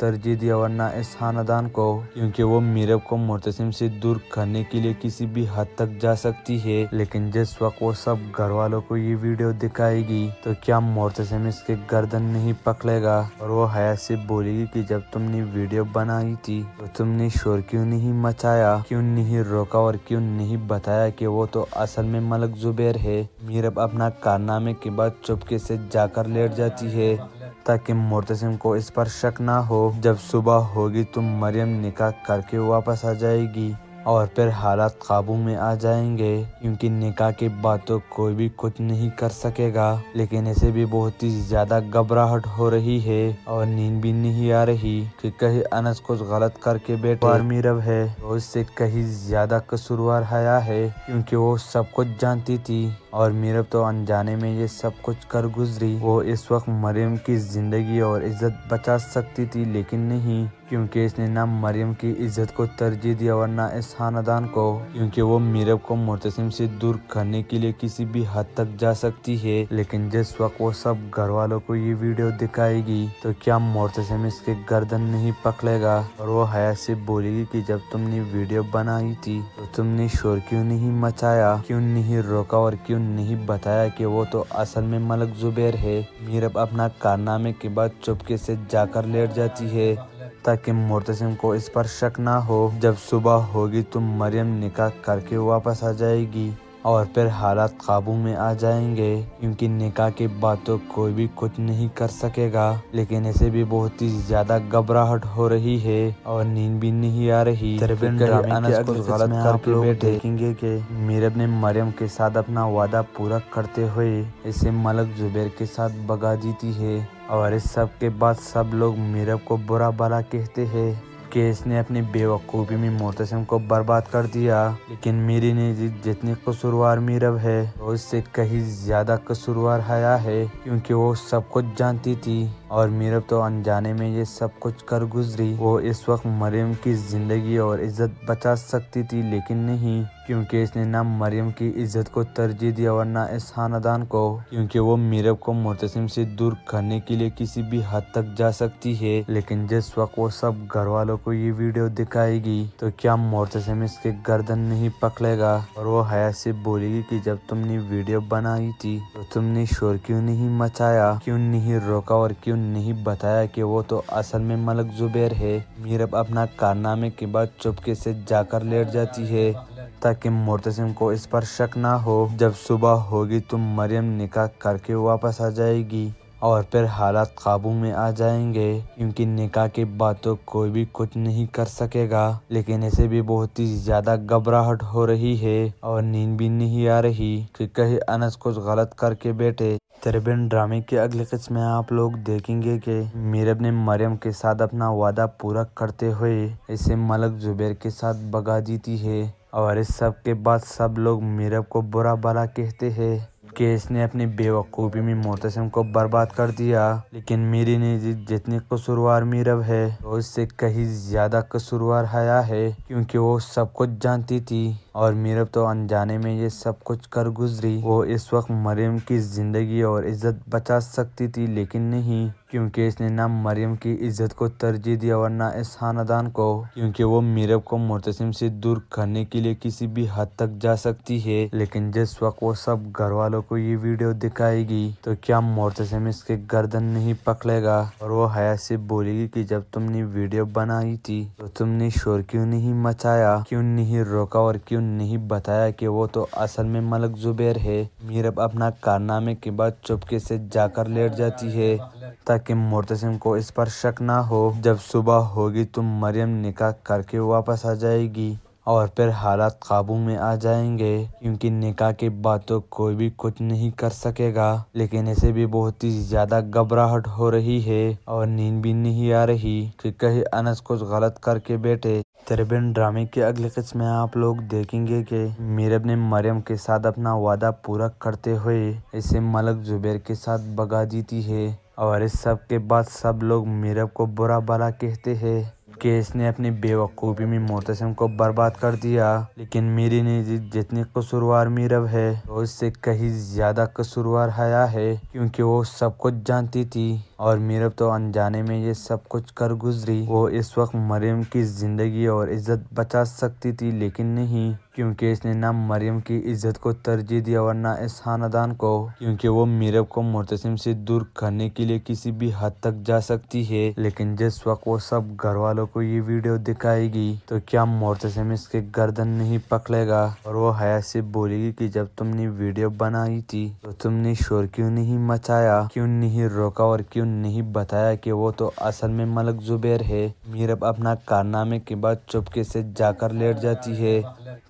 तरजीह दिया वरना इस खानदान को क्योंकि वो मीरब को मुतसिम से दूर करने के लिए किसी भी हद तक जा सकती है लेकिन जिस वक्त वो सब घर वालों को ये वीडियो दिखाएगी तो क्या मुतसिम इसके गर्दन नहीं पकड़ेगा और वो हया से बोलेगी की जब तुमने वीडियो बनाई थी तो तुमने शोर क्यों नहीं मचाया क्यों नहीं रोका और क्यों नहीं बताया की वो तो असल में मलक जुबेर है मीरब अपना कारनामे के बाद चुपके से जाकर लेट जाती है ताकि मुर्तसिम को इस पर शक ना हो जब सुबह होगी तो मरियम निकाह करके वापस आ जाएगी और फिर हालात काबू में आ जाएंगे क्योंकि निकाह बाद तो कोई भी कुछ नहीं कर सकेगा लेकिन इसे भी बहुत ही ज्यादा घबराहट हो रही है और नींद भी नहीं आ रही कि कहीं अनस कुछ गलत करके बेटवार मीरब है उससे कहीं ज्यादा कसूरवार हया है क्योंकि वो सब कुछ जानती थी और मीरब तो अनजाने में ये सब कुछ कर गुजरी वो इस वक्त मरियम की ज़िंदगी और इज्जत बचा सकती थी लेकिन नहीं क्योंकि इसने ना मरियम की इज्जत को तरजीह दिया और ना इस खानदान को क्योंकि वो मीरब को मुतसिम से दूर करने के लिए किसी भी हद तक जा सकती है लेकिन जिस वक्त वो सब घर वालों को ये वीडियो दिखाएगी तो क्या मुतसिम इसके गर्दन नहीं पकड़ेगा और वो हया से बोलेगी की जब तुमने वीडियो बनाई थी तो तुमने शोर क्यों नहीं मचाया क्यों नहीं रोका और क्यों नहीं बताया कि वो तो असल में मलक जुबैर है मीरब अपना कारनामे के बाद चुपके से जाकर लेट जाती है ताकि मुर्तसिम को इस पर शक ना हो जब सुबह होगी तो मरियम निकाह करके वापस आ जाएगी और फिर हालात काबू में आ जाएंगे क्योंकि निकाह के बाद तो कोई भी कुछ नहीं कर सकेगा लेकिन ऐसे भी बहुत ही ज्यादा घबराहट हो रही है और नींद भी नहीं आ रही देखेंगे कि मीरब ने मरियम के साथ अपना वादा पूरा करते हुए इसे मलक जुबेर के साथ भगा जीती है और इस सब के बाद सब लोग मीरब को बुरा भला कहते हैं केस ने अपनी बेवकूफ़ी में मोहतसम को बर्बाद कर दिया लेकिन मेरी ने जितनी कसूरवार मीरब है वो इससे कहीं ज़्यादा कसूरवार हया है क्योंकि वो सब कुछ जानती थी और मीरब तो अनजाने में ये सब कुछ कर गुजरी वो इस वक्त मरियम की ज़िंदगी और इज्जत बचा सकती थी लेकिन नहीं क्योंकि इसने ना मरियम की इज्जत को तरजीह दिया और ना इस खानदान को क्योंकि वो मीरब को मुतसिम से दूर करने के लिए किसी भी हद तक जा सकती है लेकिन जिस वक्त वो सब घर वालों को ये वीडियो दिखाएगी तो क्या मुतसिम इसके गर्दन नहीं पकड़ेगा और वो हया से बोलेगी की जब तुमने वीडियो बनाई थी तो तुमने शोर क्यों नहीं मचाया क्यूँ नहीं रोका और क्यूँ नहीं बताया कि वो तो असल में मलक जुबैर है मीरब अपना कारनामे के बाद चुपके से जाकर लेट जाती है ताकि मुर्तसिम को इस पर शक ना हो जब सुबह होगी तो मरियम निकाह करके वापस आ जाएगी और फिर हालात काबू में आ जाएंगे क्योंकि निकाह के बाद तो कोई भी कुछ नहीं कर सकेगा लेकिन इसे भी बहुत ही ज्यादा घबराहट हो रही है और नींद भी नहीं आ रही कि कहीं अनस कुछ गलत करके बैठे तरबिन ड्रामे के अगले किस्म में आप लोग देखेंगे कि मीरब ने मरियम के साथ अपना वादा पूरा करते हुए इसे मलक जुबैर के साथ भगा देती है और इस सब के बाद सब लोग मीरब को बुरा भला कहते हैं कि इसने अपनी बेवकूफ़ी में मोतसम को बर्बाद कर दिया लेकिन मेरी ने जितनी कसूरवार मीरब है उससे इससे कहीं ज़्यादा कसूरवार हया है क्योंकि वो सब कुछ जानती थी और मीरब तो अनजाने में ये सब कुछ कर गुजरी वो इस वक्त मरियम की ज़िंदगी और इज़्ज़त बचा सकती थी लेकिन नहीं क्योंकि इसने ना मरियम की इज़्ज़त को तरजीह दिया और न इस खानदान को क्योंकि वो मीरब को मुतसम से दूर करने के लिए किसी भी हद तक जा सकती है लेकिन जिस वक्त वो सब घर वालों को ये वीडियो दिखाएगी तो क्या मुतसम इसके गर्दन नहीं पकड़ेगा और वो हया से बोलेगी कि जब तुमने वीडियो बनाई थी तो तुमने शोर क्यों नहीं मचाया क्यों नहीं रोका और क्यों नहीं बताया कि वो तो असल में मलक जुबैर है मीरब अपना कारनामे के बाद चुपके से जाकर लेट जाती है ताकि मुर्तसिम को इस पर शक ना हो जब सुबह होगी तो मरियम निकाह करके वापस आ जाएगी और फिर हालात काबू में आ जाएंगे क्योंकि निकाह के बाद तो कोई भी कुछ नहीं कर सकेगा लेकिन इसे भी बहुत ही ज्यादा घबराहट हो रही है और नींद भी नहीं आ रही कि कहीं अनस कुछ गलत करके बैठे तरबिन ड्रामे के अगले किस्म में आप लोग देखेंगे कि मीरब ने मरियम के साथ अपना वादा पूरा करते हुए इसे मलक जुबैर के साथ भगा जीती है और इस सब के बाद सब लोग मीरब को बुरा भला कहते हैं केस इसने अपनी बेवकूफ़ी में मोहतसम को बर्बाद कर दिया लेकिन मीरी ने जितनी कसूरवार मीरब है तो इससे कहीं ज़्यादा कसूरवार हया है क्योंकि वो सब कुछ जानती थी और मीरब तो अनजाने में ये सब कुछ कर गुजरी वो इस वक्त मरियम की ज़िंदगी और इज्जत बचा सकती थी लेकिन नहीं क्योंकि इसने ना मरियम की इज्जत को तरजीह दिया और ना इस खानदान को क्योंकि वो मीरब को मुतसिम से दूर करने के लिए किसी भी हद तक जा सकती है लेकिन जिस वक्त वो सब घर वालों को ये वीडियो दिखाएगी तो क्या मुतसिम इसके गर्दन नहीं पकड़ेगा और वो हया से बोलेगी कि जब तुमने वीडियो बनाई थी तो तुमने शोर क्यों नहीं मचाया क्यों नहीं रोका और क्यों नहीं बताया कि वो तो असल में मलक जुबैर है मीरब अपना कारनामे के बाद चुपके से जाकर लेट जाती है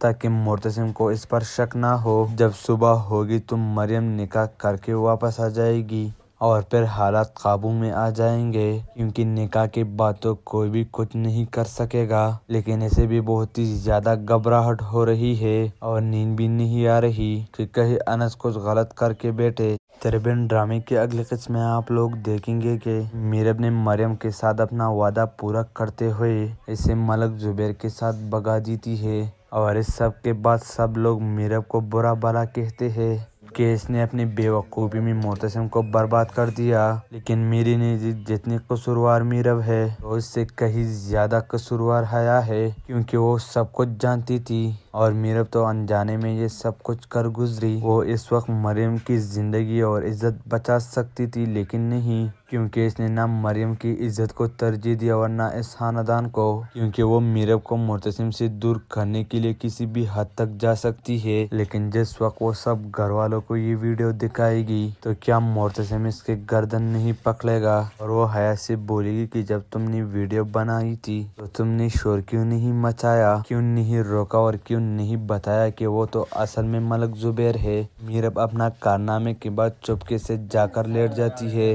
ताकि मुर्तसिम को इस पर शक ना हो जब सुबह होगी तो मरियम निकाह करके वापस आ जाएगी और फिर हालात काबू में आ जाएंगे क्योंकि निकाह के बातों तो कोई भी कुछ नहीं कर सकेगा लेकिन ऐसे भी बहुत ही ज्यादा घबराहट हो रही है और नींद भी नहीं आ रही कि कहीं अनस कुछ गलत करके बैठे तेरेबिन ड्रामे के अगले किस्त में आप लोग देखेंगे कि मीरब ने मरियम के साथ अपना वादा पूरा करते हुए इसे मलक जुबेर के साथ भगा देती है और इस सब के बाद सब लोग मीरब को बुरा भला कहते हैं केस ने अपनी बेवकूफ़ी में मोहतसम को बर्बाद कर दिया लेकिन मेरी निजी जितनी कसूरवार मीरब है तो उससे कहीं ज़्यादा कसूरवार हया है क्योंकि वो सब कुछ जानती थी और मीरब तो अनजाने में ये सब कुछ कर गुजरी वो इस वक्त मरियम की ज़िंदगी और इज्जत बचा सकती थी लेकिन नहीं क्योंकि इसने ना मरियम की इज्जत को तरजीह दिया और ना इस खानदान को क्योंकि वो मीरब को मुतसिम से दूर करने के लिए किसी भी हद तक जा सकती है लेकिन जिस वक्त वो सब घर वालों को ये वीडियो दिखाएगी तो क्या मुतसिम इसके गर्दन नहीं पकड़ेगा और वो हया से बोलेगी कि जब तुमने वीडियो बनाई थी तो तुमने शोर क्यों नहीं मचाया क्यों नहीं रोका और क्यों नहीं बताया कि वो तो असल में मलक जुबेर है मीरब अपना कारनामे के बाद चुपके से जाकर लेट जाती है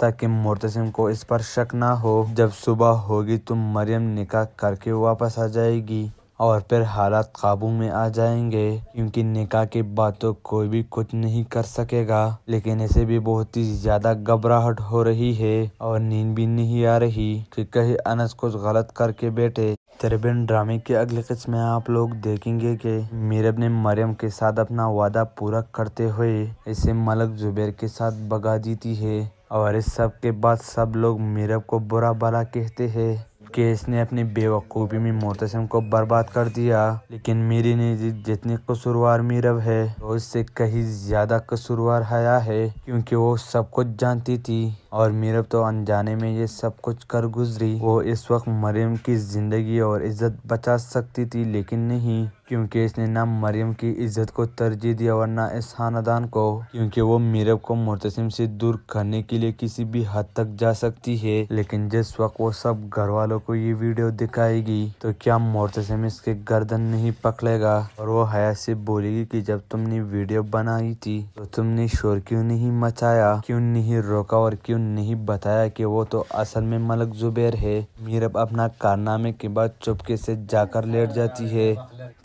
ताकि ताकि मुर्तसिम को इस पर शक न हो जब सुबह होगी तो मरियम निकाह करके वापस आ जाएगी और फिर हालात काबू में आ जाएंगे क्योंकि निकाह के बाद तो कोई भी कुछ नहीं कर सकेगा लेकिन इसे भी बहुत ही ज्यादा घबराहट हो रही है और नींद भी नहीं आ रही कि कहीं अनस कुछ गलत करके बैठे तेरेबिन ड्रामे के अगले किस्म में आप लोग देखेंगे कि मीरब ने मरियम के साथ अपना वादा पूरा करते हुए इसे मलक जुबेर के साथ भगा देती है और इस सब के बाद सब लोग मीरब को बुरा भला कहते हैं कि इसने अपनी बेवकूफ़ी में मोतसम को बर्बाद कर दिया लेकिन मेरी ने जितनी कसूरवार मीरब है तो इससे कहीं ज़्यादा कसूरवार हया है क्योंकि वो सब कुछ जानती थी और मीरब तो अनजाने में ये सब कुछ कर गुजरी वो इस वक्त मरियम की ज़िंदगी और इज्जत बचा सकती थी लेकिन नहीं क्योंकि इसने ना मरियम की इज्जत को तरजीह दिया और ना इस खानदान को क्योंकि वो मीरब को मुतसिम से दूर करने के लिए किसी भी हद तक जा सकती है लेकिन जिस वक्त वो सब घर वालों को ये वीडियो दिखाएगी तो क्या मुतसिम इसके गर्दन नहीं पकड़ेगा और वो हया से बोलेगी कि जब तुमने वीडियो बनाई थी तो तुमने शोर क्यों नहीं मचाया क्यों नहीं रोका और क्यों नहीं बताया कि वो तो असल में मलक जुबेर है मीरब अपना कारनामे के बाद चुपके से जाकर लेट जाती है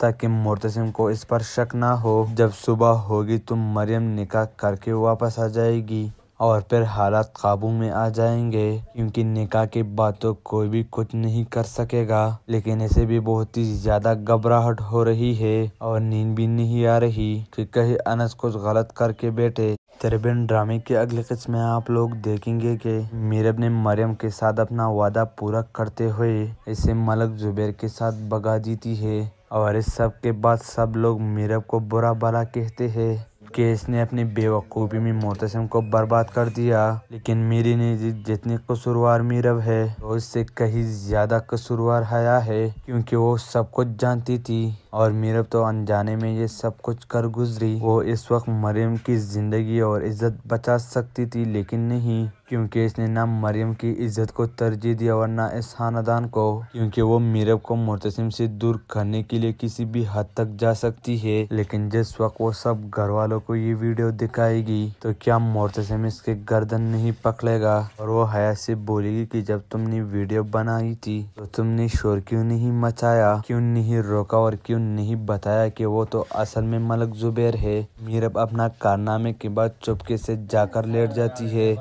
ताकि मुर्तसिम को इस पर शक ना हो जब सुबह होगी तो मरियम निकाह करके वापस आ जाएगी और फिर हालात काबू में आ जाएंगे क्योंकि निकाह की बातों कोई भी कुछ नहीं कर सकेगा लेकिन इसे भी बहुत ही ज्यादा घबराहट हो रही है और नींद भी नहीं आ रही कि कहीं अनस कुछ गलत करके बैठे तेरेबिन ड्रामे की अगली किस्म में आप लोग देखेंगे कि मीरब ने मरियम के साथ अपना वादा पूरा करते हुए इसे मलक जुबेर के साथ भगा देती है और इस सब के बाद सब लोग मीरब को बुरा भला कहते हैं कि इसने अपनी बेवकूफ़ी में मोहतसम को बर्बाद कर दिया लेकिन मेरी ने जितनी कसूरवार मीरब है वो इससे कहीं ज़्यादा कसूरवार हया है क्योंकि वो सब कुछ जानती थी और मीरब तो अनजाने में ये सब कुछ कर गुजरी वो इस वक्त मरियम की ज़िंदगी और इज्जत बचा सकती थी लेकिन नहीं क्योंकि इसने ना मरियम की इज्जत को तरजीह दिया और ना इस खानदान को क्योंकि वो मीरब को मुतसिम से दूर करने के लिए किसी भी हद तक जा सकती है लेकिन जिस वक्त वो सब घर वालों को ये वीडियो दिखाएगी तो क्या मुतसिम इसके गर्दन नहीं पकड़ेगा और वो हया से बोलेगी कि जब तुमने वीडियो बनाई थी तो तुमने शोर क्यों नहीं मचाया क्यों नहीं रोका और क्यों नहीं बताया कि वो तो असल में मलक जुबेर है मीरब अपना कारनामे के बाद चुपके से जाकर लेट जाती है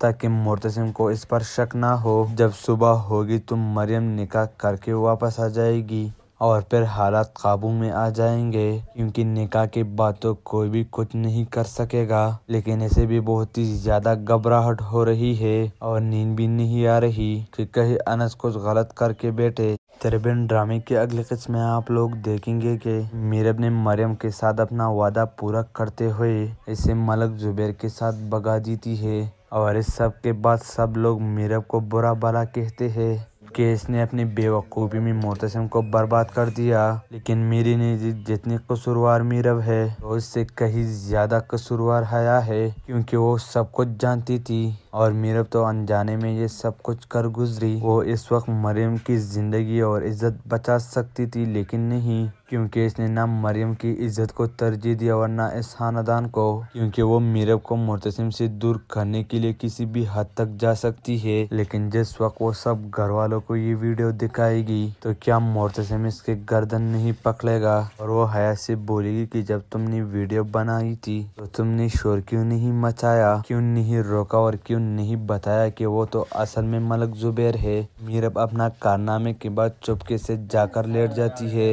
ताकि ताकि मुर्तसिम को इस पर शक न हो जब सुबह होगी तो मरियम निकाह करके वापस आ जाएगी और फिर हालात काबू में आ जाएंगे क्योंकि निकाह के बाद तो कोई भी कुछ नहीं कर सकेगा लेकिन इसे भी बहुत ही ज्यादा घबराहट हो रही है और नींद भी नहीं आ रही कि कहीं अनस कुछ गलत करके बैठे तेरेबिन ड्रामे के अगले किस्म में आप लोग देखेंगे कि मीरब ने मरियम के साथ अपना वादा पूरा करते हुए इसे मलक जुबेर के साथ भगा देती है और इस सब के बाद सब लोग मीरब को बुरा भला कहते हैं कि इसने अपनी बेवकूफ़ी में मोतसम को बर्बाद कर दिया लेकिन मेरी निजी जितनी कसूरवार मीरब है वो तो इससे कहीं ज़्यादा कसूरवार हया है क्योंकि वो सब कुछ जानती थी और मीरब तो अनजाने में ये सब कुछ कर गुजरी वो इस वक्त मरियम की ज़िंदगी और इज़्ज़त बचा सकती थी लेकिन नहीं क्योंकि इसने ना मरियम की इज़्ज़त को तरजीह दिया और ना इस खानदान को क्योंकि वो मीरब को मुतसम से दूर करने के लिए किसी भी हद तक जा सकती है लेकिन जिस वक्त वो सब घर वालों को ये वीडियो दिखाएगी तो क्या मुतसम इसके गर्दन नहीं पकड़ेगा और वो हया से बोलेगी कि जब तुमने वीडियो बनाई थी तो तुमने शोर क्यों नहीं मचाया क्यों नहीं रोका और क्यों नहीं बताया कि वो तो असल में मलक जुबैर है मीरब अपना कारनामे के बाद चुपके से जाकर लेट जाती है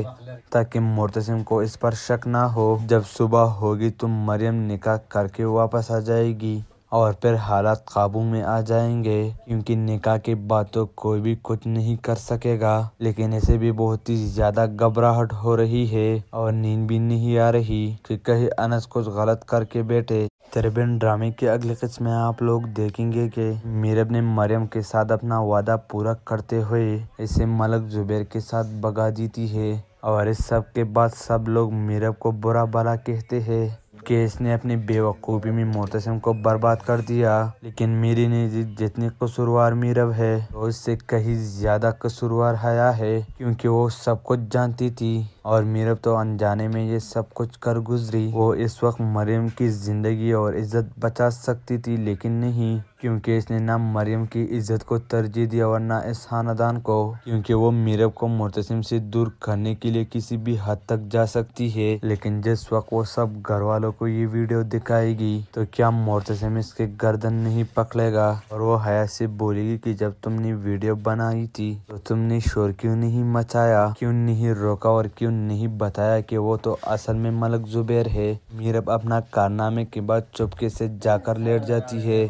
ताकि मुर्तसिम को इस पर शक ना हो जब सुबह होगी तो मरियम निकाह करके वापस आ जाएगी और फिर हालात काबू में आ जाएंगे क्योंकि निकाह के बाद तो कोई भी कुछ नहीं कर सकेगा लेकिन इसे भी बहुत ही ज्यादा घबराहट हो रही है और नींद भी नहीं आ रही कि कहीं अनस कुछ गलत करके बैठे तरबिन ड्रामे की अगली किस्त में आप लोग देखेंगे कि मीरब ने मरियम के साथ अपना वादा पूरा करते हुए इसे मलक जुबैर के साथ भगा जीती है और इस सब के बाद सब लोग मीरब को बुरा भला कहते हैं कि इसने अपनी बेवकूफ़ी में मोतसम को बर्बाद कर दिया लेकिन मेरी ने जितनी कसूरवार मीरब है वो इससे कहीं ज़्यादा कसूरवार हया है क्योंकि वो सब कुछ जानती थी और मीरब तो अनजाने में ये सब कुछ कर गुजरी वो इस वक्त मरियम की ज़िंदगी और इज़्ज़त बचा सकती थी लेकिन नहीं क्योंकि इसने ना मरियम की इज़्ज़त को तरजीह दिया और ना इस खानदान को क्योंकि वो मीरब को मुतसम से दूर करने के लिए किसी भी हद तक जा सकती है लेकिन जिस वक्त वो सब घर वालों को ये वीडियो दिखाएगी तो क्या मुतसिम इसके गर्दन नहीं पकड़ेगा और वो हया से बोलेगी की जब तुमने वीडियो बनाई थी तो तुमने शोर क्यों नहीं मचाया क्यों नहीं रोका और क्यों नहीं बताया कि वो तो असल में मलक जुबैर है मीरब अपना कारनामे के बाद चुपके से जाकर लेट जाती है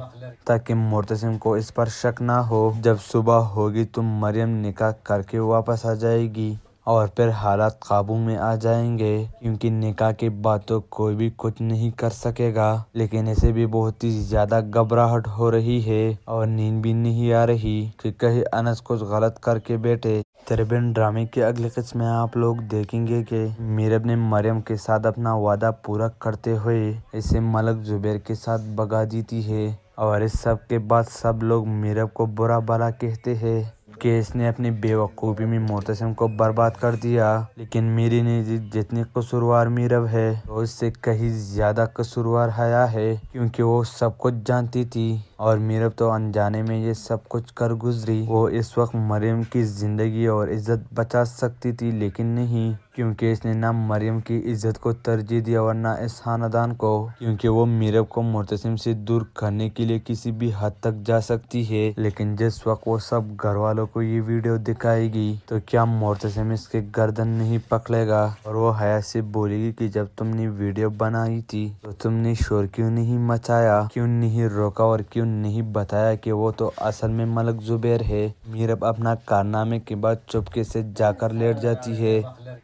ताकि मुर्तसिम को इस पर शक ना हो जब सुबह होगी तो मरियम निकाह करके वापस आ जाएगी और फिर हालात काबू में आ जाएंगे क्योंकि निकाह के बाद तो कोई भी कुछ नहीं कर सकेगा लेकिन इसे भी बहुत ही ज्यादा घबराहट हो रही है और नींद भी नहीं आ रही कि कहीं अनस कुछ गलत करके बैठे तेरेबिन ड्रामे के अगले किस्म में आप लोग देखेंगे कि मीरब ने मरियम के साथ अपना वादा पूरा करते हुए इसे मलक जुबेर के साथ भगा देती है और इस सब के बाद सब लोग मीरब को बुरा भला कहते हैं केस ने अपनी बेवकूफ़ी में मोहतसम को बर्बाद कर दिया लेकिन मेरी ने जितनी कसूरवार मीरब है तो इससे कहीं ज़्यादा कसूरवार हया है क्योंकि वो सब कुछ जानती थी और मीरब तो अनजाने में ये सब कुछ कर गुजरी वो इस वक्त मरियम की ज़िंदगी और इज़्ज़त बचा सकती थी लेकिन नहीं क्योंकि इसने ना मरियम की इज़्ज़त को तरजीह दिया और ना इस खानदान को क्योंकि वो मीरब को मुर्तसिम से दूर करने के लिए किसी भी हद तक जा सकती है लेकिन जिस वक्त वो सब घर वालों को ये वीडियो दिखाएगी तो क्या मुर्तसिम इसके गर्दन नहीं पकड़ेगा और वो हया से बोलेगी कि जब तुमने वीडियो बनाई थी तो तुमने शोर क्यों नहीं मचाया क्यों नहीं रोका और क्यों नहीं बताया कि वो तो असल में मलक जुबैर है मीरब अपना कारनामे के बाद चुपके से जाकर लेट जाती है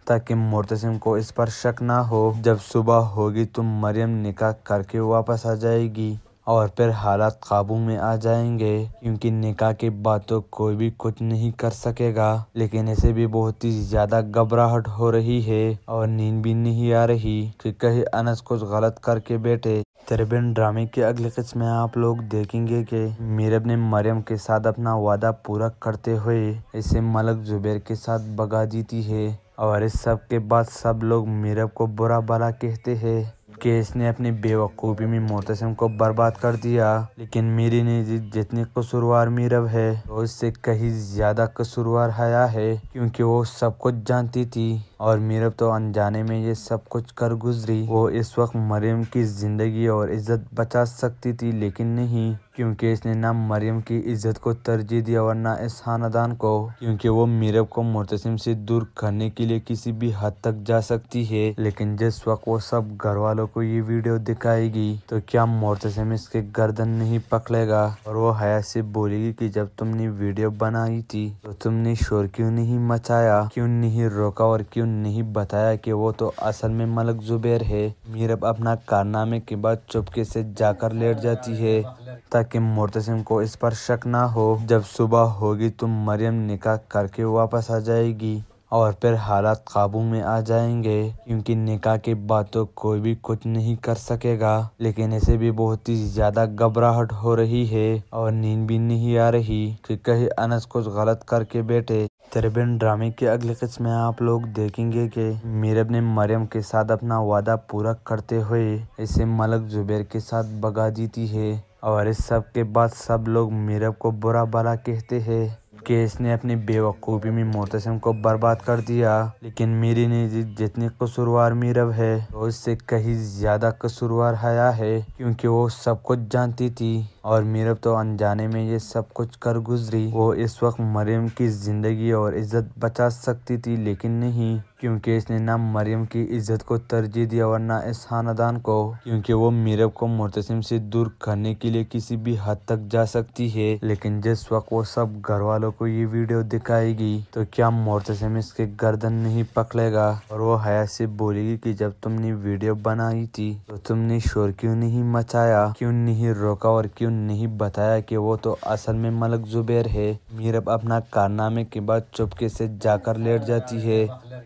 ताकि मुर्तसिम को इस पर शक ना हो जब सुबह होगी तो मरियम निकाह करके वापस आ जाएगी और फिर हालात काबू में आ जाएंगे क्योंकि निकाह के बाद तो कोई भी कुछ नहीं कर सकेगा लेकिन ऐसे भी बहुत ही ज्यादा घबराहट हो रही है और नींद भी नहीं आ रही कि कहीं अनस कुछ गलत करके बैठे तेरेबियन ड्रामे की अगली किस्म में आप लोग देखेंगे कि मीरब ने मरियम के साथ अपना वादा पूरा करते हुए इसे मलक जुबैर के साथ भगा देती है और इस सब के बाद सब लोग मीरब को बुरा भला कहते हैं जबकि इसने अपनी बेवकूफ़ी में मोहतसम को बर्बाद कर दिया लेकिन मीरी ने जितनी कसूरवार मीरब है तो इससे कहीं ज़्यादा कसूरवार हया है क्योंकि वो सब कुछ जानती थी और मीरब तो अनजाने में ये सब कुछ कर गुजरी वो इस वक्त मरियम की ज़िंदगी और इज्जत बचा सकती थी लेकिन नहीं क्योंकि इसने ना मरियम की इज्जत को तरजीह दिया और ना इस खानदान को क्योंकि वो मीरब को मुतसिम से दूर करने के लिए किसी भी हद तक जा सकती है लेकिन जिस वक्त वो सब घर वालों को ये वीडियो दिखाएगी तो क्या मुतसिम इसके गर्दन नहीं पकड़ेगा और वो हया से बोलेगी की जब तुमने वीडियो बनाई थी तो तुमने शोर क्यों नहीं मचाया क्यों नहीं रोका और क्यों नहीं बताया कि वो तो असल में मलक जुबेर है मीरब अपना कारनामे के बाद चुपके से जाकर लेट जाती है ताकि मुर्तसिम को इस पर शक ना हो जब सुबह होगी तो मरियम निकाह करके वापस आ जाएगी और फिर हालात काबू में आ जाएंगे क्योंकि निकाह के बाद तो कोई भी कुछ नहीं कर सकेगा लेकिन इसे भी बहुत ही ज्यादा घबराहट हो रही है और नींद भी नहीं आ रही कि कहीं अनस कुछ गलत करके बैठे तेरेबिन ड्रामे के अगले किस्म में आप लोग देखेंगे कि मीरब ने मरियम के साथ अपना वादा पूरा करते हुए इसे मलक जुबेर के साथ भगा देती है और इस सब के बाद सब लोग मीरब को बुरा भला कहते हैं कि इसने अपनी बेवकूफ़ी में मोतसम को बर्बाद कर दिया लेकिन मेरी ने जितनी कसूरवार मीरब है तो उससे कहीं ज़्यादा कसूरवार हया है क्योंकि वो सब कुछ जानती थी और मीरब तो अनजाने में ये सब कुछ कर गुजरी वो इस वक्त मरियम की ज़िंदगी और इज्जत बचा सकती थी लेकिन नहीं क्योंकि इसने ना मरियम की इज्जत को तरजीह दिया और ना इस खानदान को क्योंकि वो मीरब को मुतसिम से दूर करने के लिए किसी भी हद तक जा सकती है लेकिन जिस वक्त वो सब घर वालों को ये वीडियो दिखाएगी तो क्या मुतसिम इसके गर्दन नहीं पकड़ेगा और वो हया से बोलेगी कि जब तुमने वीडियो बनाई थी तो तुमने शोर क्यों नहीं मचाया क्यों नहीं रोका और क्यों नहीं बताया कि वो तो असल में मलक जुबेर है मीरब अपना कारनामे के बाद चुपके से जाकर लेट जाती है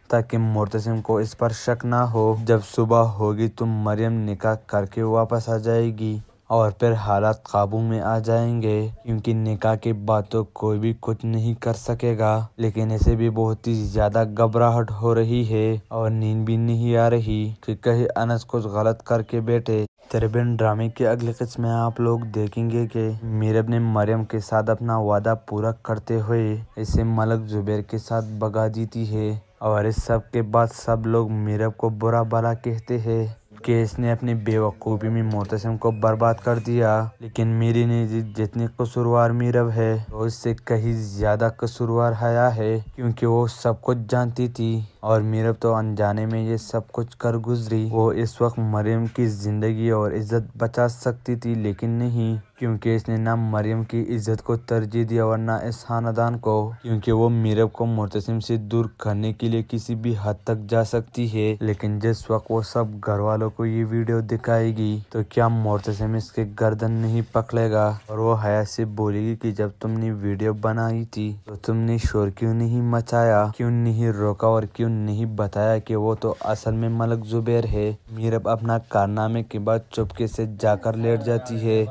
ताकि ताकि मुर्तसिम को इस पर शक न हो जब सुबह होगी तो मरियम निकाह करके वापस आ जाएगी और फिर हालात काबू में आ जाएंगे क्योंकि निकाह बाद तो कोई भी कुछ नहीं कर सकेगा लेकिन इसे भी बहुत ही ज्यादा घबराहट हो रही है और नींद भी नहीं आ रही कि कहीं अनस कुछ गलत करके बैठे तेरबिन ड्रामे के अगले किस्म में आप लोग देखेंगे कि मीरब ने मरियम के साथ अपना वादा पूरा करते हुए इसे मलक जुबेर के साथ भगा देती है और इस सब के बाद सब लोग मीरब को बुरा भला कहते हैं कि इसने अपनी बेवकूफ़ी में मोहतसम को बर्बाद कर दिया लेकिन मीरी ने जितनी कसूरवार मीरब है वो इससे कहीं ज़्यादा कसूरवार हया है क्योंकि वो सब कुछ जानती थी और मीरब तो अनजाने में ये सब कुछ कर गुजरी वो इस वक्त मरियम की ज़िंदगी और इज्जत बचा सकती थी लेकिन नहीं क्योंकि इसने ना मरियम की इज्जत को तरजीह दिया और ना इस खानदान को क्योंकि वो मीरब को मुतसिम से दूर करने के लिए किसी भी हद तक जा सकती है लेकिन जिस वक्त वो सब घर वालों को ये वीडियो दिखाएगी तो क्या मुतसिम इसके गर्दन नहीं पकड़ेगा और वो हया से बोलेगी की जब तुमने वीडियो बनाई थी तो तुमने शोर क्यों नहीं मचाया क्यों नहीं रोका और क्यों नहीं बताया कि वो तो असल में मलक जुबेर है मीरब अपना कारनामे के बाद चुपके से जाकर लेट जाती है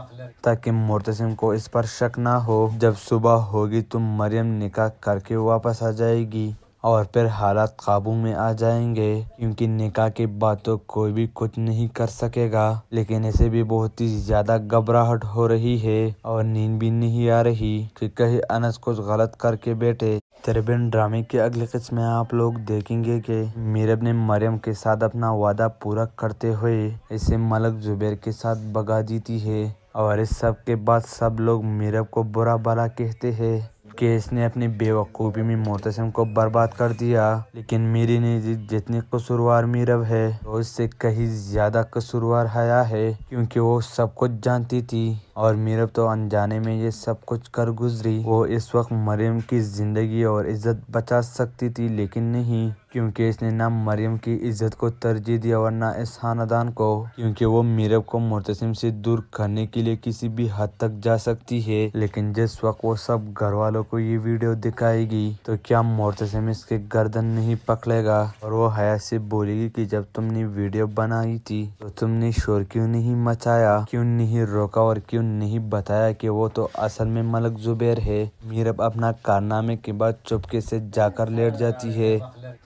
ताकि ताकि मुर्तसिम को इस पर शक ना हो जब सुबह होगी तो मरियम निकाह करके वापस आ जाएगी और फिर हालात काबू में आ जाएंगे क्योंकि निकाह बाद तो कोई भी कुछ नहीं कर सकेगा लेकिन इसे भी बहुत ही ज्यादा घबराहट हो रही है और नींद भी नहीं आ रही कि कहीं अनस कुछ गलत करके बैठे तेरेबिन ड्रामे के अगले किस्त में आप लोग देखेंगे कि मीरब ने मरियम के साथ अपना वादा पूरा करते हुए इसे मलक जुबेर के साथ भगा देती है और इस सब के बाद सब लोग मीरब को बुरा भला कहते हैं कि इसने अपनी बेवकूफ़ी में मोतसम को बर्बाद कर दिया लेकिन मेरी ने जितनी कसूरवार मीरब है तो उससे कहीं ज़्यादा कसूरवार हया है क्योंकि वो सब कुछ जानती थी और मीरब तो अनजाने में ये सब कुछ कर गुजरी वो इस वक्त मरियम की ज़िंदगी और इज्जत बचा सकती थी लेकिन नहीं क्योंकि इसने ना मरियम की इज्जत को तरजीह दिया और ना इस खानदान को क्योंकि वो मीरब को मुतसिम से दूर करने के लिए किसी भी हद तक जा सकती है लेकिन जिस वक्त वो सब घर वालों को ये वीडियो दिखाएगी तो क्या मुतसिम इसके गर्दन नहीं पकड़ेगा और वो हया से बोलेगी कि जब तुमने वीडियो बनाई थी तो तुमने शोर क्यों नहीं मचाया क्यों नहीं रोका और क्यों नहीं बताया कि वो तो असल में मलक जुबेर है मीरब अपना कारनामे के बाद चुपके से जाकर लेट जाती है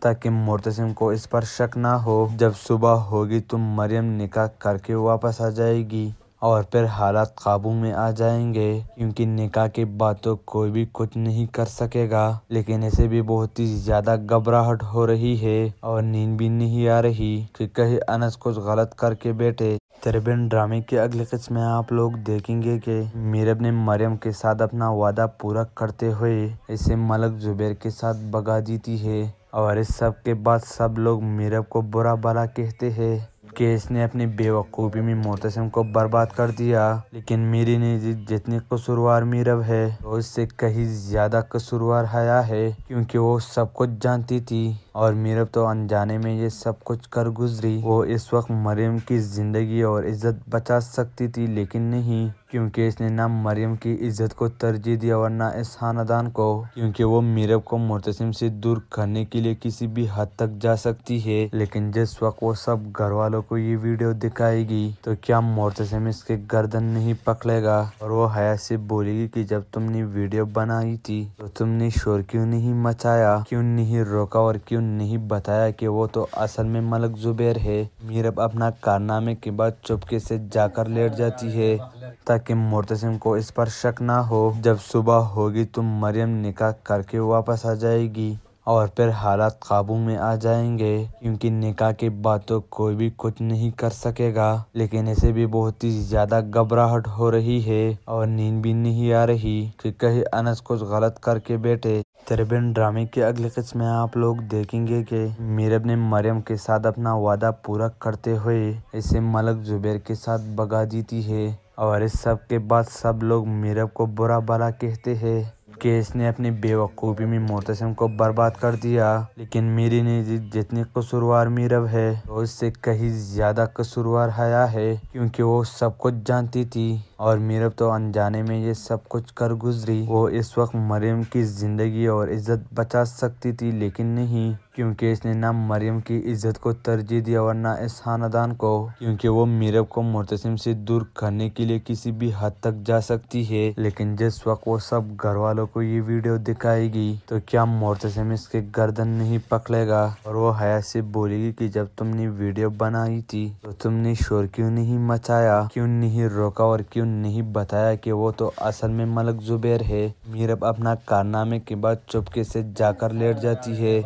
ताकि ताकि मुर्तसिम को इस पर शक ना हो जब सुबह होगी तो मरियम निकाह करके वापस आ जाएगी और फिर हालात काबू में आ जाएंगे क्योंकि निकाह के बाद तो कोई भी कुछ नहीं कर सकेगा लेकिन ऐसे भी बहुत ही ज्यादा घबराहट हो रही है और नींद भी नहीं आ रही कि कहीं अनस कुछ गलत करके बैठे तरबिन ड्रामे के अगले किस्म में आप लोग देखेंगे कि मीरब ने मरियम के साथ अपना वादा पूरा करते हुए इसे मलक जुबैर के साथ भगा देती है और इस सब के बाद सब लोग मीरब को बुरा भला कहते हैं कि इसने अपनी बेवकूफ़ी में मोहतसम को बर्बाद कर दिया लेकिन मेरी ने जितनी कसूरवार मीरब है तो इससे कहीं ज़्यादा कसूरवार हया है क्योंकि वो सब कुछ जानती थी और मीरब तो अनजाने में ये सब कुछ कर गुजरी वो इस वक्त मरियम की ज़िंदगी और इज्जत बचा सकती थी लेकिन नहीं क्योंकि इसने ना मरियम की इज्जत को तरजीह दिया और ना इस खानदान को क्योंकि वो मीरब को मुतसिम से दूर करने के लिए किसी भी हद तक जा सकती है लेकिन जिस वक्त वो सब घर वालों को ये वीडियो दिखाएगी तो क्या मुतसिम इसके गर्दन नहीं पकड़ेगा और वो हया से बोलेगी कि जब तुमने वीडियो बनाई थी तो तुमने शोर क्यों नहीं मचाया क्यों नहीं रोका और क्यों नहीं बताया कि वो तो असल में मलक जुबैर है मीरब अपना कारनामे के बाद चुपके से जाकर लेट जाती है ताकि मुर्तसिम को इस पर शक ना हो जब सुबह होगी तो मरियम निकाह करके वापस आ जाएगी और फिर हालात काबू में आ जाएंगे क्योंकि निकाह के बाद तो कोई भी कुछ नहीं कर सकेगा लेकिन इसे भी बहुत ही ज्यादा घबराहट हो रही है और नींद भी नहीं आ रही कि कहीं अनस कुछ गलत करके बैठे तेरेबिन ड्रामे के अगले किस्त में आप लोग देखेंगे कि मीरब ने मरियम के साथ अपना वादा पूरा करते हुए इसे मलक जुबेर के साथ भगा देती है और इस सब के बाद सब लोग मीरब को बुरा भला कहते हैं जबकि ने अपनी बेवकूफ़ी में मोहतसम को बर्बाद कर दिया लेकिन मेरी ने जितनी कसूरवार मीरब है तो उससे कहीं ज़्यादा कसूरवार हया है क्योंकि वो सब कुछ जानती थी और मीरब तो अनजाने में ये सब कुछ कर गुजरी वो इस वक्त मरियम की ज़िंदगी और इज़्ज़त बचा सकती थी लेकिन नहीं क्योंकि इसने ना मरियम की इज़्ज़त को तरजीह दिया और न इस खानदान को क्योंकि वो मीरब को मुतसम से दूर करने के लिए किसी भी हद तक जा सकती है लेकिन जिस वक्त वो सब घर वालों को ये वीडियो दिखाएगी तो क्या मुतसिम इसके गर्दन नहीं पकड़ेगा और वो हया से बोलेगी कि जब तुमने वीडियो बनाई थी तो तुमने शोर क्यों नहीं मचाया क्यों नहीं रोका और क्यों नहीं बताया कि वो तो असल में मलक जुबैर है मीरब अपना कारनामे के बाद चुपके से जाकर लेट जाती है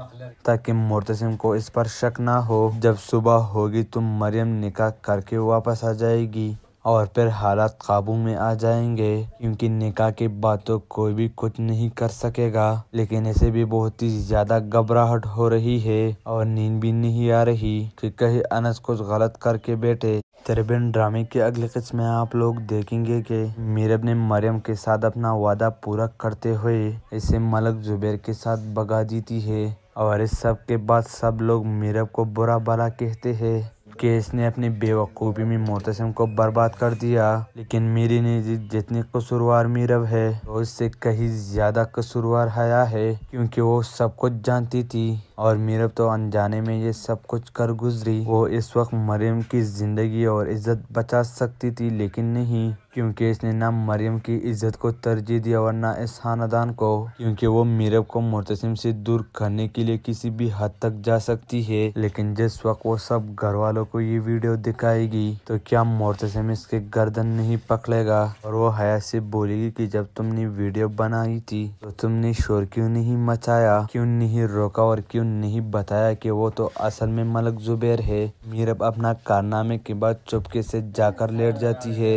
ताकि मुर्तसिम को इस पर शक ना हो जब सुबह होगी तो मरियम निकाह करके वापस आ जाएगी और फिर हालात काबू में आ जाएंगे क्योंकि निकाह के बाद तो कोई भी कुछ नहीं कर सकेगा लेकिन इसे भी बहुत ही ज्यादा घबराहट हो रही है और नींद भी नहीं आ रही कि कहीं अनस कुछ गलत करके बैठे तरबिन ड्रामे के अगले किस्म में आप लोग देखेंगे कि मीरब ने मरियम के साथ अपना वादा पूरा करते हुए इसे मलक जुबेर के साथ भगा देती है और इस सब के बाद सब लोग मीरब को बुरा भला कहते हैं कि इसने अपनी बेवकूफ़ी में मोतसम को बर्बाद कर दिया लेकिन मेरी निजी जितनी कसूरवार मीरब है वो इससे कहीं ज़्यादा कसूरवार हया है क्योंकि वो सब कुछ जानती थी और मीरब तो अनजाने में ये सब कुछ कर गुजरी वो इस वक्त मरियम की ज़िंदगी और इज्जत बचा सकती थी लेकिन नहीं क्योंकि इसने ना मरियम की इज्जत को तरजीह दिया और ना इस खानदान को क्योंकि वो मीरब को मुतसिम से दूर करने के लिए किसी भी हद तक जा सकती है लेकिन जिस वक्त वो सब घर वालों को ये वीडियो दिखाएगी तो क्या मुतसिम इसके गर्दन नहीं पकड़ेगा और वो हया से बोलेगी कि जब तुमने वीडियो बनाई थी तो तुमने शोर क्यों नहीं मचाया क्यों नहीं रोका और क्यों नहीं बताया कि वो तो असल में मलक जुबैर है मीरब अपना कारनामे के बाद चुपके से जाकर लेट जाती है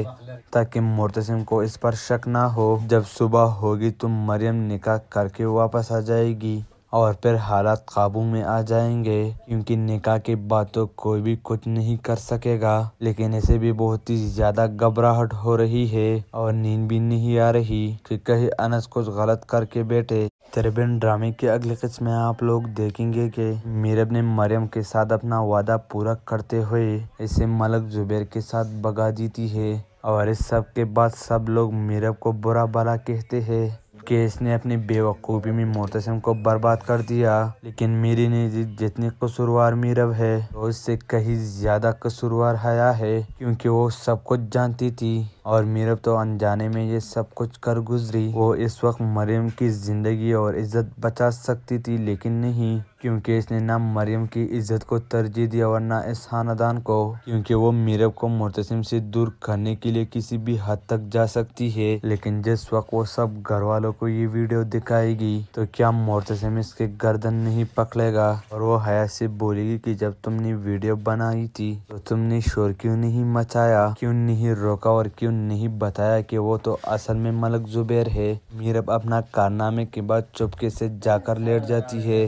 ताकि मुर्तसिम को इस पर शक ना हो जब सुबह होगी तो मरियम निकाह करके वापस आ जाएगी और फिर हालात काबू में आ जाएंगे क्योंकि निकाह के बाद तो कोई भी कुछ नहीं कर सकेगा लेकिन इसे भी बहुत ही ज्यादा घबराहट हो रही है और नींद भी नहीं आ रही कि कहीं अनस कुछ गलत करके बैठे तरेबिन ड्रामे के अगले किस्त में आप लोग देखेंगे कि मीरब ने मरियम के साथ अपना वादा पूरा करते हुए इसे मलक जुबेर के साथ भगा देती है और इस सब के बाद सब लोग मीरब को बुरा भला कहते हैं जबकि इसने अपनी बेवकूफ़ी में मोहतसम को बर्बाद कर दिया लेकिन मेरी ने जितनी कसूरवार मीरब है तो उससे कहीं ज़्यादा कसूरवार हया है क्योंकि वो सब कुछ जानती थी और मीरब तो अनजाने में ये सब कुछ कर गुजरी वो इस वक्त मरियम की ज़िंदगी और इज्जत बचा सकती थी लेकिन नहीं क्योंकि इसने ना मरियम की इज्जत को तरजीह दिया और ना इस खानदान को क्योंकि वो मीरब को मुतसिम से दूर करने के लिए किसी भी हद तक जा सकती है लेकिन जिस वक्त वो सब घर वालों को ये वीडियो दिखाएगी तो क्या मुतसिम इसके गर्दन नहीं पकड़ेगा और वो हया से बोलेगी कि जब तुमने वीडियो बनाई थी तो तुमने शोर क्यों नहीं मचाया क्यों नहीं रोका और क्यों नहीं बताया कि वो तो असल में मलक जुबेर है मीरब अपना कारनामे के बाद चुपके से जाकर लेट जाती है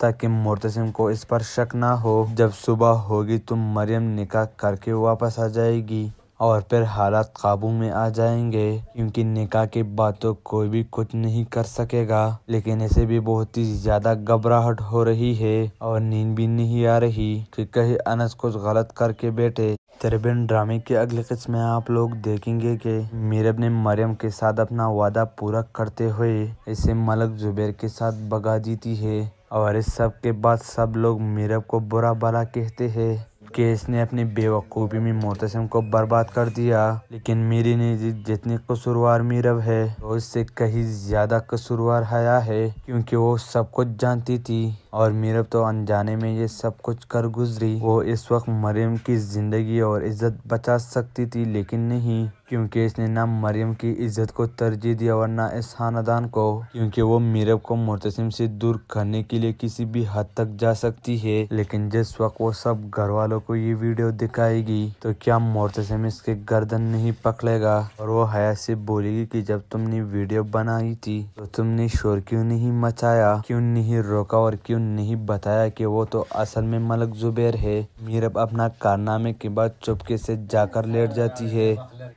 ताकि कि मुतसिम को इस पर शक न हो जब सुबह होगी तो मरियम निकाह करके वापस आ जाएगी और फिर हालात काबू में आ जाएंगे क्योंकि निकाह के बाद तो कोई भी कुछ नहीं कर सकेगा लेकिन इसे भी बहुत ही ज्यादा घबराहट हो रही है और नींद भी नहीं आ रही कि कहीं अनस कुछ गलत करके बैठे तरबिन ड्रामे के अगले किस्म में आप लोग देखेंगे कि मीरब ने मरियम के साथ अपना वादा पूरा करते हुए इसे मलक जुबैर के साथ भगा देती है और इस सब के बाद सब लोग मीरब को बुरा भला कहते हैं कि इसने अपनी बेवकूफ़ी में मोतसम को बर्बाद कर दिया लेकिन मेरी ने जितनी कसूरवार मीरब है तो इससे कहीं ज़्यादा कसूरवार हया है क्योंकि वो सब कुछ जानती थी और मीरब तो अनजाने में ये सब कुछ कर गुजरी वो इस वक्त मरियम की ज़िंदगी और इज्जत बचा सकती थी लेकिन नहीं क्योंकि इसने ना मरियम की इज्जत को तरजीह दिया और ना इस खानदान को क्योंकि वो मीरब को मुतसिम से दूर करने के लिए किसी भी हद तक जा सकती है लेकिन जिस वक्त वो सब घर वालों को ये वीडियो दिखाएगी तो क्या मुतसिम इसके गर्दन नहीं पकड़ेगा और वो हया से बोलेगी कि जब तुमने वीडियो बनाई थी तो तुमने शोर क्यों नहीं मचाया क्यों नहीं रोका और क्यों नहीं बताया की वो तो असल में मलक जुबेर है मीरब अपना कारनामे के बाद चुपके से जाकर लेट जाती है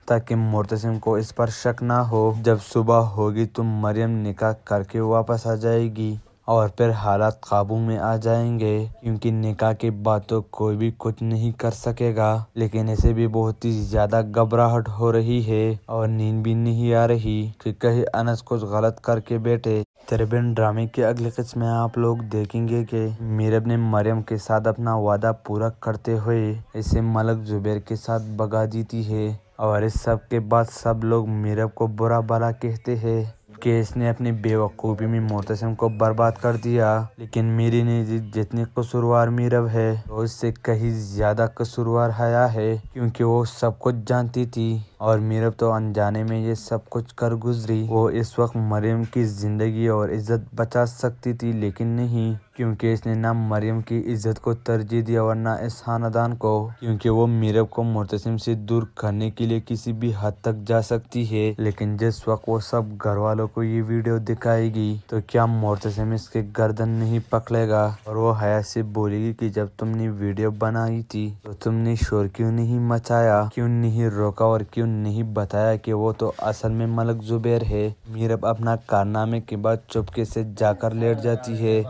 ताकि ताकि मुर्तसिम को इस पर शक ना हो जब सुबह होगी तो मरियम निकाह करके वापस आ जाएगी और फिर हालात काबू में आ जाएंगे क्योंकि निकाह के बाद तो कोई भी कुछ नहीं कर सकेगा लेकिन इसे भी बहुत ही ज्यादा घबराहट हो रही है और नींद भी नहीं आ रही कि कहीं अनस कुछ गलत करके बैठे तेरेबिन ड्रामे के अगले किस्म में आप लोग देखेंगे कि मीरब ने मरियम के साथ अपना वादा पूरा करते हुए इसे मलक जुबेर के साथ भगा देती है और इस सब के बाद सब लोग मीरब को बुरा भला कहते हैं कि इसने अपनी बेवकूफ़ी में मोहतसम को बर्बाद कर दिया लेकिन मेरी ने जितनी कसूरवार मीरब है तो उससे कहीं ज़्यादा कसूरवार हया है क्योंकि वो सब कुछ जानती थी और मीरब तो अनजाने में ये सब कुछ कर गुजरी वो इस वक्त मरियम की ज़िंदगी और इज्जत बचा सकती थी लेकिन नहीं क्योंकि इसने ना मरियम की इज्जत को तरजीह दिया और ना इस खानदान को क्योंकि वो मीरब को मुतसिम से दूर करने के लिए किसी भी हद तक जा सकती है लेकिन जिस वक्त वो सब घर वालों को ये वीडियो दिखाएगी तो क्या मुतसिम इसके गर्दन नहीं पकड़ेगा और वो हया से बोलेगी की जब तुमने वीडियो बनाई थी तो तुमने शोर क्यों नहीं मचाया क्यों नहीं रोका और क्यों नहीं बताया कि वो तो असल में मलक जुबेर है मीरब अपना कारनामे के बाद चुपके से जाकर लेट जाती है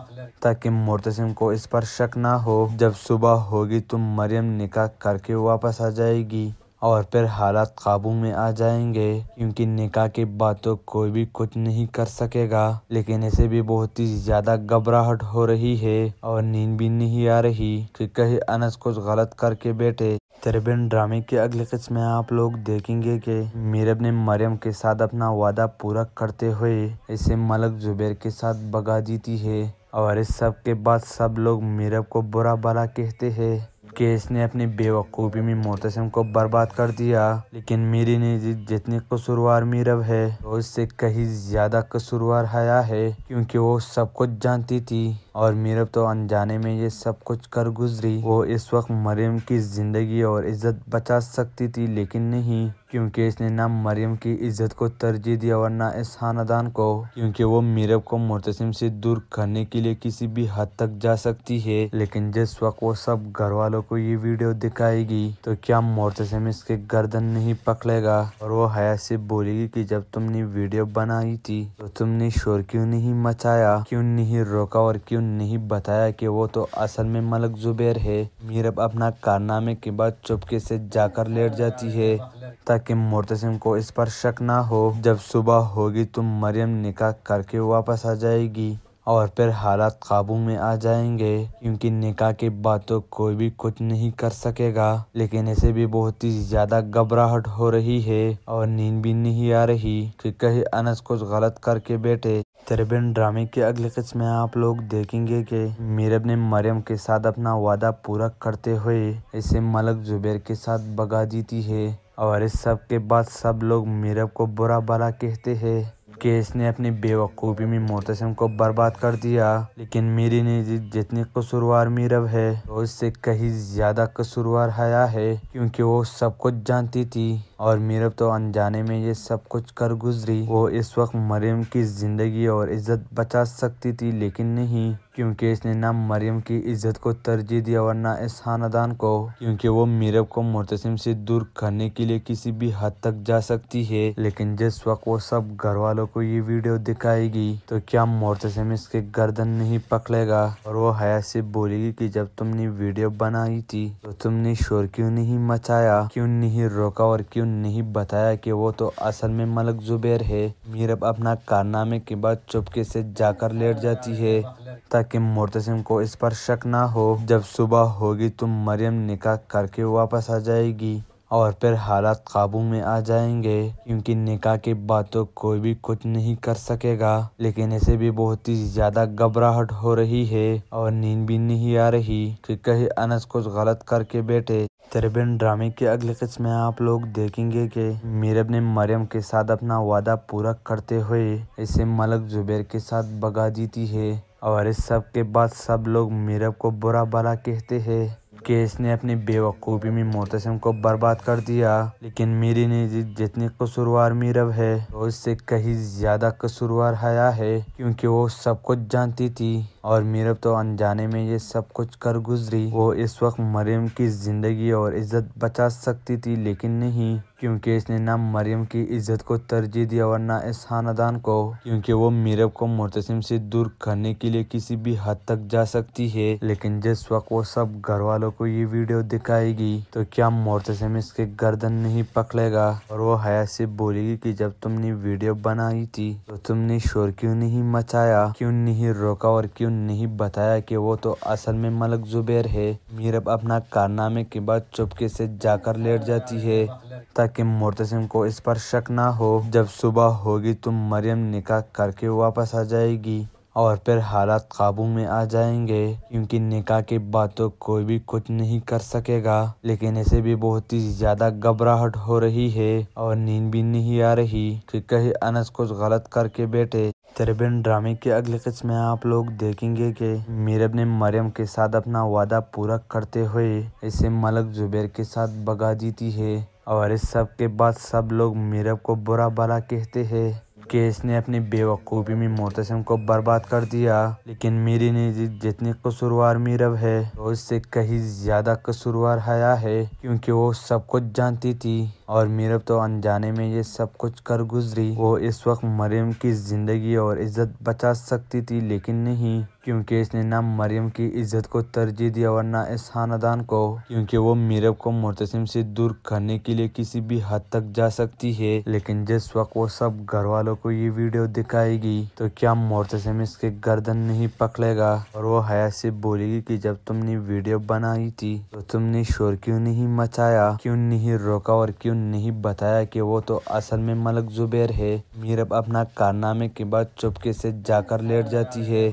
ताकि ताकि मुर्तसिम को इस पर शक न हो जब सुबह होगी तो मरियम निकाह करके वापस आ जाएगी और फिर हालात काबू में आ जाएंगे क्योंकि निकाह बाद तो कोई भी कुछ नहीं कर सकेगा लेकिन इसे भी बहुत ही ज्यादा घबराहट हो रही है और नींद भी नहीं आ रही कि कहीं अनस कुछ गलत करके बैठे तरबिन ड्रामे के अगले किस्म में आप लोग देखेंगे कि मीरब ने मरियम के साथ अपना वादा पूरा करते हुए इसे मलक जुबेर के साथ भगा देती है और इस सब के बाद सब लोग मीरब को बुरा भला कहते हैं कि इसने अपनी बेवकूफ़ी में मोतसम को बर्बाद कर दिया लेकिन मेरी ने जितनी कसूरवार मीरब है वो तो इससे कहीं ज़्यादा कसूरवार हया है क्योंकि वो सब कुछ जानती थी और मीरब तो अनजाने में ये सब कुछ कर गुजरी वो इस वक्त मरियम की ज़िंदगी और इज़्ज़त बचा सकती थी लेकिन नहीं क्योंकि इसने ना मरियम की इज़्ज़त को तरजीह दिया और ना इस खानदान को क्योंकि वो मीरब को मुर्तसिम से दूर करने के लिए किसी भी हद तक जा सकती है लेकिन जिस वक्त वो सब घर वालों को ये वीडियो दिखाएगी तो क्या मुर्तसिम इसके गर्दन नहीं पकड़ेगा और वो हया से बोलेगी कि जब तुमने वीडियो बनाई थी तो तुमने शोर क्यों नहीं मचाया क्यों नहीं रोका और क्यों नहीं बताया कि वो तो असल में मलक जुबैर है मीरब अपना कारनामे के बाद चुपके से जाकर लेट जाती है ताकि मुर्तसिम को इस पर शक ना हो जब सुबह होगी तो मरियम निकाह करके वापस आ जाएगी और फिर हालात काबू में आ जाएंगे क्योंकि निकाह के बाद तो कोई भी कुछ नहीं कर सकेगा लेकिन ऐसे भी बहुत ही ज्यादा घबराहट हो रही है और नींद भी नहीं आ रही कि कहीं अनस कुछ गलत करके बैठे तेरेबियन ड्रामे के अगले किस्म में आप लोग देखेंगे कि मीरब ने मरियम के साथ अपना वादा पूरा करते हुए इसे मलक जुबैर के साथ भगा देती है और इस सब के बाद सब लोग मीरब को बुरा भला कहते हैं कि इसने अपनी बेवकूफ़ी में मोतसम को बर्बाद कर दिया लेकिन मेरी ने जितनी कसूरवार मीरब है तो इससे कहीं ज़्यादा कसूरवार हया है क्योंकि वो सब कुछ जानती थी और मीरब तो अनजाने में ये सब कुछ कर गुजरी वो इस वक्त मरियम की ज़िंदगी और इज़्ज़त बचा सकती थी लेकिन नहीं क्योंकि इसने ना मरियम की इज़्ज़त को तरजीह दिया और ना इस खानदान को क्योंकि वो मीरब को मुतसिम से दूर करने के लिए किसी भी हद तक जा सकती है लेकिन जिस वक्त वो सब घर वालों को ये वीडियो दिखाएगी तो क्या मुतसिम इसके गर्दन नहीं पकड़ेगा और वो हया से बोलेगी कि जब तुमने वीडियो बनाई थी तो तुमने शोर क्यों नहीं मचाया क्यों नहीं रोका और क्यों नहीं बताया कि वो तो असल में मलक जुबैर है मीरब अपना कारनामे के बाद चुपके से जाकर लेट जाती है ताकि मुर्तसिम को इस पर शक ना हो जब सुबह होगी तो मरियम निकाह करके वापस आ जाएगी और फिर हालात काबू में आ जाएंगे क्योंकि निका के बाद तो कोई भी कुछ नहीं कर सकेगा लेकिन इसे भी बहुत ही ज्यादा घबराहट हो रही है और नींद भी नहीं आ रही कि कहीं अनस कुछ गलत करके बैठे तेरेबिन ड्रामे के अगले किस्म में आप लोग देखेंगे कि मीरब ने मरियम के साथ अपना वादा पूरा करते हुए इसे मलक जुबेर के साथ भगा देती है और इस सब के बाद सब लोग मीरब को बुरा भला कहते हैं केस इसने अपनी बेवकूफ़ी में मोतसम को बर्बाद कर दिया लेकिन मेरी निजी जितनी कसूरवार मीरब है तो उससे कहीं ज़्यादा कसूरवार हया है क्योंकि वो सब कुछ जानती थी और मीरब तो अनजाने में ये सब कुछ कर गुजरी वो इस वक्त मरियम की ज़िंदगी और इज़्ज़त बचा सकती थी लेकिन नहीं क्योंकि इसने ना मरियम की इज़्ज़त को तरजीह दिया और न इस खानदान को क्योंकि वो मीरब को मुतसिम से दूर करने के लिए किसी भी हद तक जा सकती है लेकिन जिस वक्त वो सब घर वालों को ये वीडियो दिखाएगी तो क्या मुतसिम इसके गर्दन नहीं पकड़ेगा और वो हया से बोलेगी कि जब तुमने वीडियो बनाई थी तो तुमने शोर क्यों नहीं मचाया क्यों नहीं रोका और क्यों नहीं बताया कि वो तो असल में मलक जुबैर है मीरब अपना कारनामे के बाद चुपके से जाकर लेट जाती है ताकि मुर्तसिम को इस पर शक ना हो जब सुबह होगी तो मरियम निकाह करके वापस आ जाएगी और फिर हालात काबू में आ जाएंगे क्योंकि निकाह के बाद तो कोई भी कुछ नहीं कर सकेगा लेकिन ऐसे भी बहुत ही ज्यादा घबराहट हो रही है और नींद भी नहीं आ रही कि कहीं अनस कुछ गलत करके बैठे तेरेबियन ड्रामे के अगले किस्म में आप लोग देखेंगे कि मीरब ने मरियम के साथ अपना वादा पूरा करते हुए इसे मलक जुबैर के साथ भगा देती है और इस सब के बाद सब लोग मीरब को बुरा भला कहते हैं केस इसने अपनी बेवकूफ़ी में मोहतसम को बर्बाद कर दिया लेकिन मीरी ने जितनी कसूरवार मीरब है वो इससे कहीं ज़्यादा कसूरवार हया है क्योंकि वो सब कुछ जानती थी और मीरब तो अनजाने में ये सब कुछ कर गुजरी वो इस वक्त मरियम की ज़िंदगी और इज्जत बचा सकती थी लेकिन नहीं क्योंकि इसने ना मरियम की इज्जत को तरजीह दिया और ना इस खानदान को क्योंकि वो मीरब को मुतसिम से दूर करने के लिए किसी भी हद तक जा सकती है लेकिन जिस वक्त वो सब घर वालों को ये वीडियो दिखाएगी तो क्या मुतसिम इसके गर्दन नहीं पकड़ेगा और वो हया से बोलेगी की जब तुमने वीडियो बनाई थी तो तुमने शोर क्यों नहीं मचाया क्यों नहीं रोका और क्यों नहीं बताया कि वो तो असल में मलक जुबेर है मीरब अपना कारनामे के बाद चुपके से जाकर लेट जाती है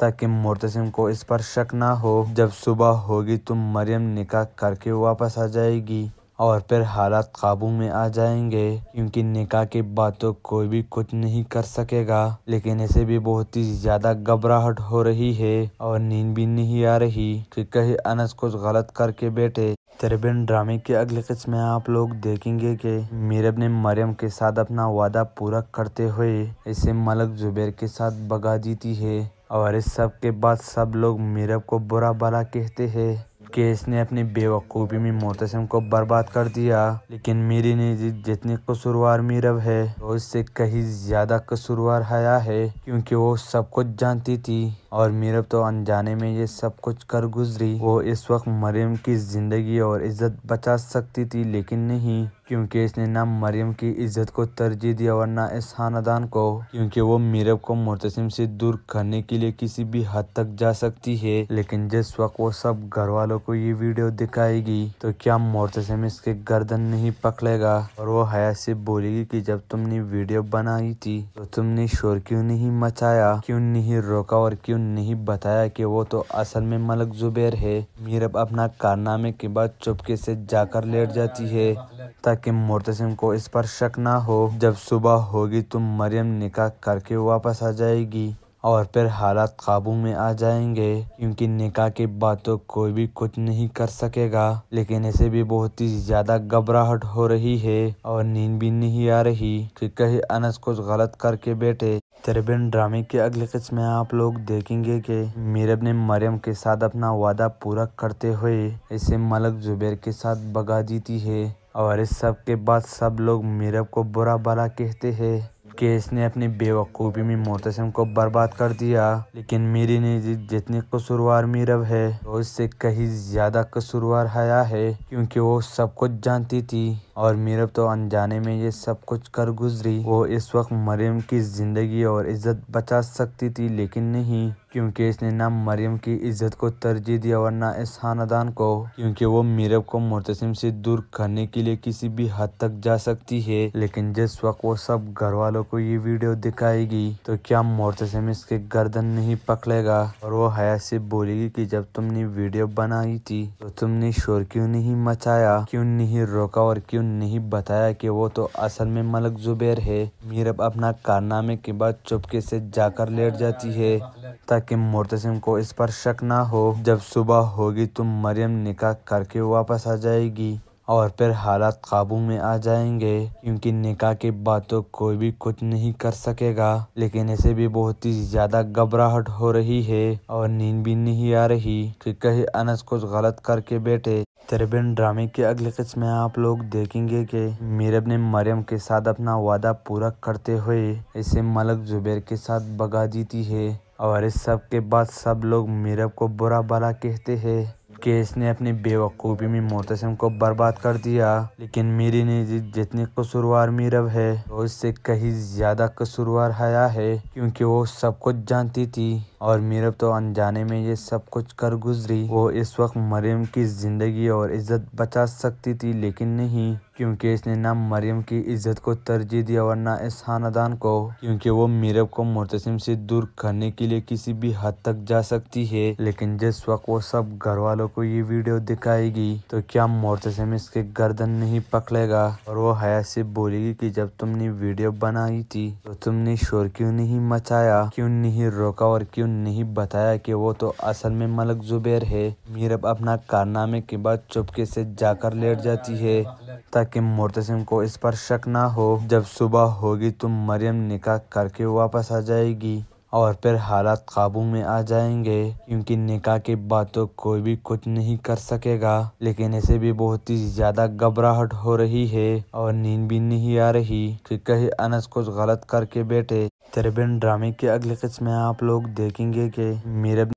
ताकि मुर्तसिम को इस पर शक ना हो जब सुबह होगी तो मरियम निकाह करके वापस आ जाएगी और फिर हालात काबू में आ जाएंगे क्योंकि निकाह बाद बातों कोई भी कुछ नहीं कर सकेगा लेकिन इसे भी बहुत ही ज्यादा घबराहट हो रही है और नींद भी नहीं आ रही कि कहीं अनस कुछ गलत करके बैठे तेरेबिन ड्रामे के अगले किस्म में आप लोग देखेंगे कि मीरब ने मरियम के साथ अपना वादा पूरा करते हुए इसे मलक जुबेर के साथ भगा देती है और इस सब के बाद सब लोग मीरब को बुरा भला कहते हैं कि इसने अपनी बेवकूफ़ी में मोतसम को बर्बाद कर दिया लेकिन मेरी ने जितनी कसूरवार मीरब है वो इससे कहीं ज़्यादा कसूरवार हया है क्योंकि वो सब कुछ जानती थी और मीरब तो अनजाने में ये सब कुछ कर गुजरी वो इस वक्त मरियम की ज़िंदगी और इज्जत बचा सकती थी लेकिन नहीं क्योंकि इसने ना मरियम की इज्जत को तरजीह दिया और ना इस खानदान को क्योंकि वो मीरब को मुतसिम से दूर करने के लिए किसी भी हद तक जा सकती है लेकिन जिस वक्त वो सब घर वालों को ये वीडियो दिखाएगी तो क्या मुतसिम इसके गर्दन नहीं पकड़ेगा और वो हया से बोलेगी कि जब तुमने वीडियो बनाई थी तो तुमने शोर क्यों नहीं मचाया क्यों नहीं रोका और क्यों नहीं बताया कि वो तो असल में मलक जुबेर है मीरब अपना कारनामे के बाद चुपके से जाकर लेट जाती है ताकि मुर्तसिम को इस पर शक ना हो जब सुबह होगी तो मरियम निकाह करके वापस आ जाएगी और फिर हालात काबू में आ जाएंगे क्योंकि निकाह के बाद तो कोई भी कुछ नहीं कर सकेगा लेकिन इसे भी बहुत ही ज्यादा घबराहट हो रही है और नींद भी नहीं आ रही कि कहीं अनस कुछ गलत करके बैठे तरबिन ड्रामे के अगले किस्म में आप लोग देखेंगे कि मीरब ने मरियम के साथ अपना वादा पूरा करते हुए इसे मलक जुबेर के साथ भगा देती है और इस सब के बाद सब लोग मीरब को बुरा भला कहते हैं कि इसने अपनी बेवकूफ़ी में मोहतसम को बर्बाद कर दिया लेकिन मीरी ने जितनी कसूरवार मीरब है तो इससे कहीं ज़्यादा कसूरवार हया है क्योंकि वो सब कुछ जानती थी और मीरब तो अनजाने में ये सब कुछ कर गुजरी वो इस वक्त मरियम की ज़िंदगी और इज्जत बचा सकती थी लेकिन नहीं क्योंकि इसने ना मरियम की इज्जत को तरजीह दिया और ना इस खानदान को क्योंकि वो मीरब को मुतसिम से दूर करने के लिए किसी भी हद तक जा सकती है लेकिन जिस वक्त वो सब घर वालों को ये वीडियो दिखाएगी तो क्या मुतसिम इसके गर्दन नहीं पकड़ेगा और वो हया से बोलेगी कि जब तुमने वीडियो बनाई थी तो तुमने शोर क्यों नहीं मचाया क्यों नहीं रोका और क्यों नहीं बताया कि वो तो असल में मलक जुबेर है मीरब अपना कारनामे के बाद चुपके से जाकर लेट जाती है ताकि मुर्तसिम को इस पर शक ना हो जब सुबह होगी तो मरियम निकाह करके वापस आ जाएगी और फिर हालात काबू में आ जाएंगे क्योंकि निकाह की बातों कोई भी कुछ नहीं कर सकेगा लेकिन इसे भी बहुत ही ज्यादा घबराहट हो रही है और नींद भी नहीं आ रही कि कहीं अनस कुछ गलत करके बैठे तेरेबिन ड्रामे की अगली किस्त में आप लोग देखेंगे कि मीरब ने मरियम के साथ अपना वादा पूरा करते हुए इसे मलक जुबेर के साथ भगा देती है और इस सब के बाद सब लोग मीरब को बुरा भला कहते हैं कि इसने अपनी बेवकूफ़ी में मोहतसम को बर्बाद कर दिया लेकिन मेरी ने जितनी कसूरवार मीरब है वो तो इससे कहीं ज़्यादा कसूरवार हया है क्योंकि वो सब कुछ जानती थी और मीरब तो अनजाने में ये सब कुछ कर गुजरी वो इस वक्त मरियम की ज़िंदगी और इज़्ज़त बचा सकती थी लेकिन नहीं क्योंकि इसने ना मरियम की इज़्ज़त को तरजीह दिया और ना इस खानदान को क्योंकि वो मीरब को मुतसिम से दूर करने के लिए किसी भी हद तक जा सकती है लेकिन जिस वक्त वो सब घर वालों को ये वीडियो दिखाएगी तो क्या मुतसिम इसके गर्दन नहीं पकड़ेगा और वो हया से बोलेगी कि जब तुमने वीडियो बनाई थी तो तुमने शोर क्यों नहीं मचाया क्यों नहीं रोका और क्यों नहीं बताया कि वो तो असल में मलक जुबैर है मीरब अपना कारनामे के बाद चुपके से जाकर लेट जाती है ताकि मुर्तसिम को इस पर शक ना हो जब सुबह होगी तो मरियम निकाह करके वापस आ जाएगी और फिर हालात काबू में आ जाएंगे क्योंकि निकाह के बाद तो कोई भी कुछ नहीं कर सकेगा लेकिन इसे भी बहुत ही ज्यादा घबराहट हो रही है और नींद भी नहीं आ रही कि कहीं अनस कुछ गलत करके बैठे तेरे बिन ड्रामे की अगली किस्म में आप लोग देखेंगे कि मेरे